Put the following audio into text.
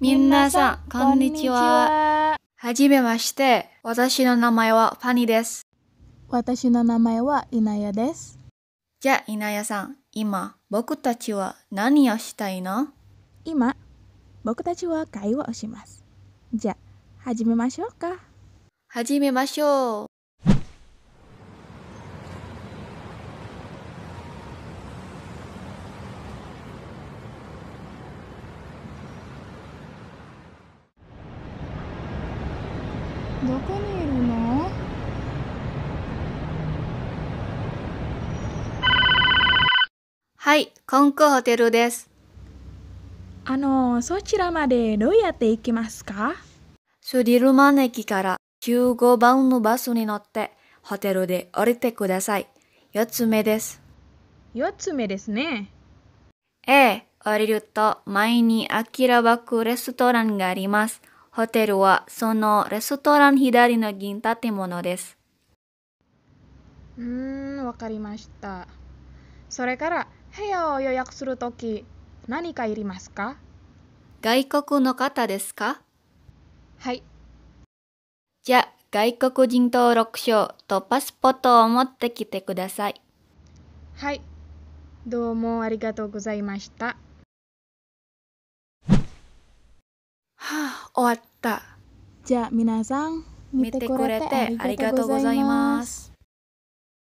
みなさん、こんにちは。はじめまして。私の名前はファニです。私の名前はイナヤです。じゃあ、イナヤさん、今、僕たちは何をしたいの今、僕たちは会話をします。じゃあ、始めましょうか。始めましょう。どこにいるのはい、コンクホテルです。あの、そちらまでどうやって行きますかスリルマン駅から95番のバスに乗ってホテルで降りてください。4つ目です。4つ目ですね。ええ、降りると前にアキラバックレストランがあります。ホテルはそのレストラン左の銀建物です。うーん、わかりました。それから部屋を予約するとき、何かいりますか外国の方ですかはい。じゃあ、外国人登録証とパスポートを持ってきてください。はい。どうもありがとうございました。はあ、終わった。じゃあ皆さん、見てくれてありがとうございます。